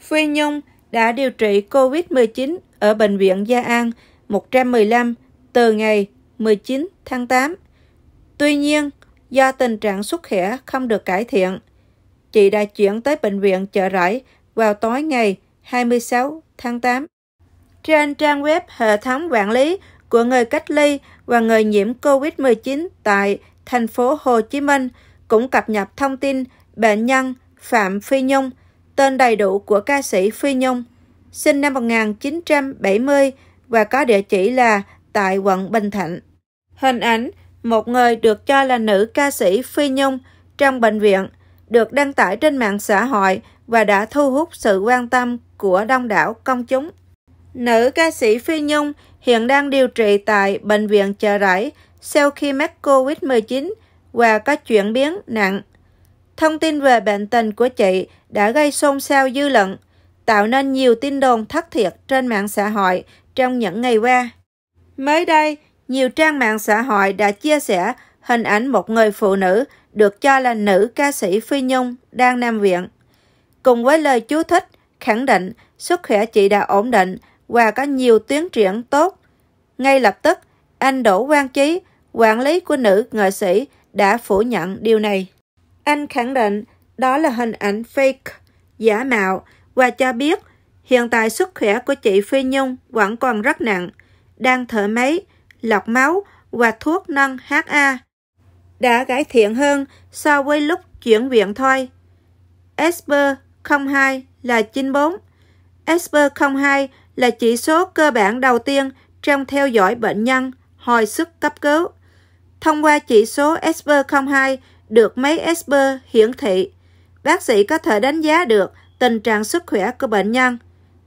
Phi Nhung đã điều trị COVID-19 ở Bệnh viện Gia An 115 từ ngày 19 tháng 8. Tuy nhiên, do tình trạng sức khỏe không được cải thiện, chị đã chuyển tới Bệnh viện Chợ Rẫy vào tối ngày 26 tháng 8. Trên trang web hệ thống quản lý của người cách ly và người nhiễm COVID-19 tại thành phố Hồ Chí Minh cũng cập nhật thông tin bệnh nhân Phạm Phi Nhung – tên đầy đủ của ca sĩ Phi Nhung, sinh năm 1970 và có địa chỉ là tại quận Bình Thạnh. Hình ảnh một người được cho là nữ ca sĩ Phi Nhung trong bệnh viện được đăng tải trên mạng xã hội và đã thu hút sự quan tâm của đông đảo công chúng. Nữ ca sĩ Phi Nhung hiện đang điều trị tại Bệnh viện Chợ Rẫy sau khi mắc COVID-19 và có chuyển biến nặng. Thông tin về bệnh tình của chị đã gây xôn xao dư luận, tạo nên nhiều tin đồn thất thiệt trên mạng xã hội trong những ngày qua. Mới đây, nhiều trang mạng xã hội đã chia sẻ hình ảnh một người phụ nữ được cho là nữ ca sĩ Phi Nhung đang nam viện. Cùng với lời chú thích khẳng định sức khỏe chị đã ổn định và có nhiều tiến triển tốt. Ngay lập tức, anh Đỗ Quang Chí, quản lý của nữ nghệ sĩ, đã phủ nhận điều này. Anh khẳng định đó là hình ảnh fake, giả mạo và cho biết hiện tại sức khỏe của chị Phi Nhung vẫn còn rất nặng, đang thở máy, lọc máu và thuốc nâng HA. Đã cải thiện hơn so với lúc chuyển viện thôi. Esper 02 là 94. Esper 02 là chỉ số cơ bản đầu tiên trong theo dõi bệnh nhân hồi sức cấp cứu. Thông qua chỉ số Esper 02 được máy Esper hiển thị, Bác sĩ có thể đánh giá được tình trạng sức khỏe của bệnh nhân,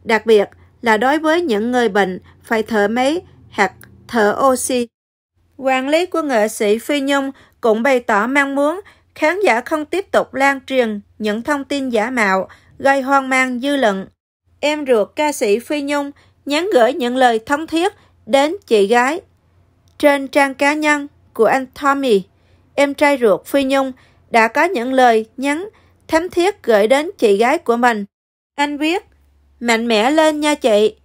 đặc biệt là đối với những người bệnh phải thở máy hoặc thở oxy. Quản lý của nghệ sĩ Phi Nhung cũng bày tỏ mong muốn khán giả không tiếp tục lan truyền những thông tin giả mạo gây hoang mang dư luận. Em ruột ca sĩ Phi Nhung nhắn gửi những lời thống thiết đến chị gái. Trên trang cá nhân của anh Tommy, em trai ruột Phi Nhung đã có những lời nhắn thấm thiết gửi đến chị gái của mình. Anh viết, mạnh mẽ lên nha chị,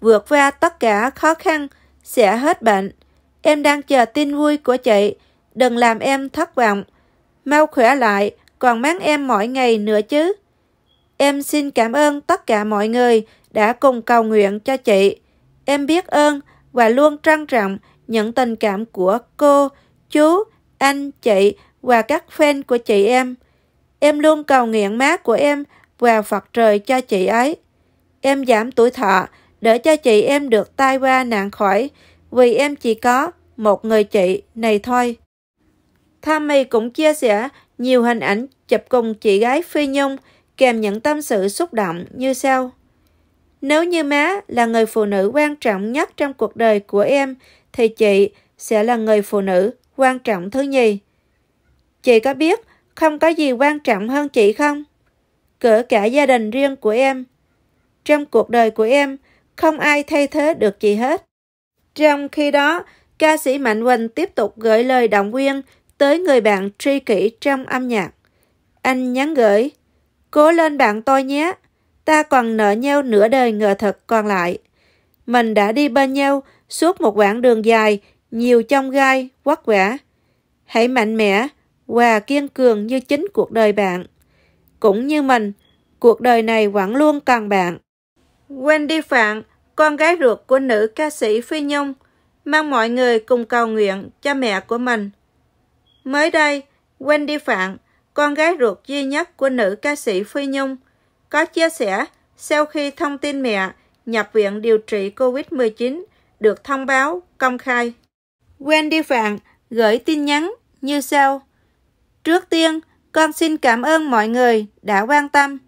vượt qua tất cả khó khăn, sẽ hết bệnh. Em đang chờ tin vui của chị, đừng làm em thất vọng. Mau khỏe lại, còn mang em mỗi ngày nữa chứ. Em xin cảm ơn tất cả mọi người đã cùng cầu nguyện cho chị. Em biết ơn và luôn trân trọng những tình cảm của cô, chú, anh, chị và các fan của chị em. Em luôn cầu nguyện mát của em vào Phật trời cho chị ấy. Em giảm tuổi thọ để cho chị em được tai qua nạn khỏi vì em chỉ có một người chị này thôi. Tommy cũng chia sẻ nhiều hình ảnh chụp cùng chị gái Phi Nhung kèm những tâm sự xúc động như sau. Nếu như má là người phụ nữ quan trọng nhất trong cuộc đời của em, thì chị sẽ là người phụ nữ quan trọng thứ nhì. Chị có biết không có gì quan trọng hơn chị không? Cỡ cả gia đình riêng của em. Trong cuộc đời của em, không ai thay thế được chị hết. Trong khi đó, ca sĩ Mạnh Quỳnh tiếp tục gửi lời động viên tới người bạn tri kỷ trong âm nhạc. Anh nhắn gửi, cố lên bạn tôi nhé, ta còn nợ nhau nửa đời ngờ thật còn lại. Mình đã đi bên nhau suốt một quãng đường dài, nhiều trong gai, quắc quẻ. Hãy mạnh mẽ, và kiên cường như chính cuộc đời bạn. Cũng như mình, cuộc đời này vẫn luôn cần bạn. Wendy Phạm, con gái ruột của nữ ca sĩ Phi Nhung, mang mọi người cùng cầu nguyện cho mẹ của mình. Mới đây, Wendy Phạm, con gái ruột duy nhất của nữ ca sĩ Phi Nhung, có chia sẻ sau khi thông tin mẹ nhập viện điều trị COVID-19 được thông báo công khai. Wendy Phạm gửi tin nhắn như sau. Trước tiên, con xin cảm ơn mọi người đã quan tâm,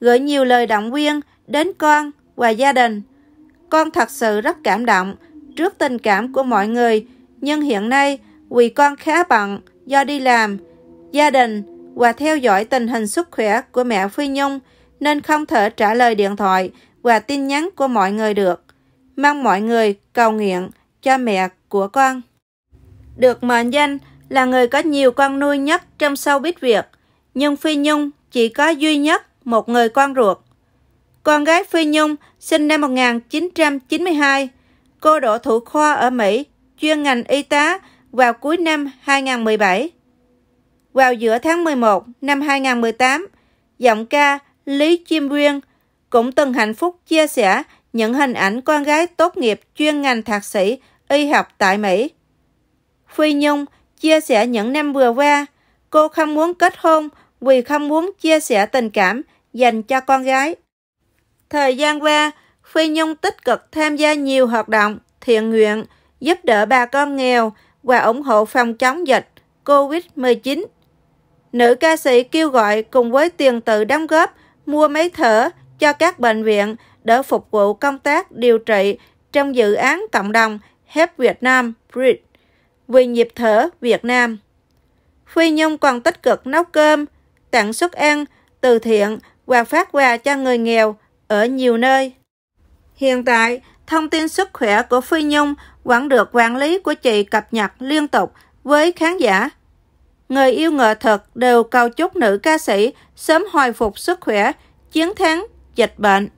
gửi nhiều lời động viên đến con và gia đình. Con thật sự rất cảm động trước tình cảm của mọi người, nhưng hiện nay vì con khá bận do đi làm, gia đình và theo dõi tình hình sức khỏe của mẹ Phi Nhung nên không thể trả lời điện thoại và tin nhắn của mọi người được. Mong mọi người cầu nguyện cho mẹ của con. Được mệnh danh là người có nhiều con nuôi nhất trong biết việc, nhưng Phi Nhung chỉ có duy nhất một người con ruột. Con gái Phi Nhung sinh năm 1992, cô đỗ thủ khoa ở Mỹ, chuyên ngành y tá vào cuối năm 2017. Vào giữa tháng 11 năm 2018, giọng ca Lý Chiêm Nguyên cũng từng hạnh phúc chia sẻ những hình ảnh con gái tốt nghiệp chuyên ngành thạc sĩ y học tại Mỹ. Phi Nhung chia sẻ những năm vừa qua. Cô không muốn kết hôn vì không muốn chia sẻ tình cảm dành cho con gái. Thời gian qua, Phi Nhung tích cực tham gia nhiều hoạt động thiện nguyện, giúp đỡ bà con nghèo và ủng hộ phòng chống dịch COVID-19. Nữ ca sĩ kêu gọi cùng với tiền tự đóng góp mua máy thở cho các bệnh viện để phục vụ công tác điều trị trong dự án cộng đồng Help Việt Nam Bridge vì nhịp thở Việt Nam. Phi Nhung còn tích cực nấu cơm, tặng suất ăn, từ thiện và phát quà cho người nghèo ở nhiều nơi. Hiện tại, thông tin sức khỏe của Phi Nhung vẫn được quản lý của chị cập nhật liên tục với khán giả. Người yêu nghệ thuật đều cầu chúc nữ ca sĩ sớm hồi phục sức khỏe, chiến thắng dịch bệnh.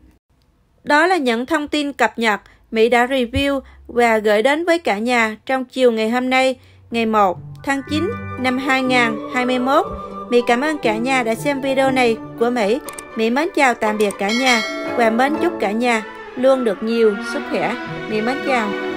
Đó là những thông tin cập nhật Mỹ đã review và gửi đến với cả nhà trong chiều ngày hôm nay, ngày 1 tháng 9 năm 2021. Mỹ cảm ơn cả nhà đã xem video này của Mỹ. Mỹ mến chào tạm biệt cả nhà và mến chúc cả nhà luôn được nhiều sức khỏe. Mỹ mến chào.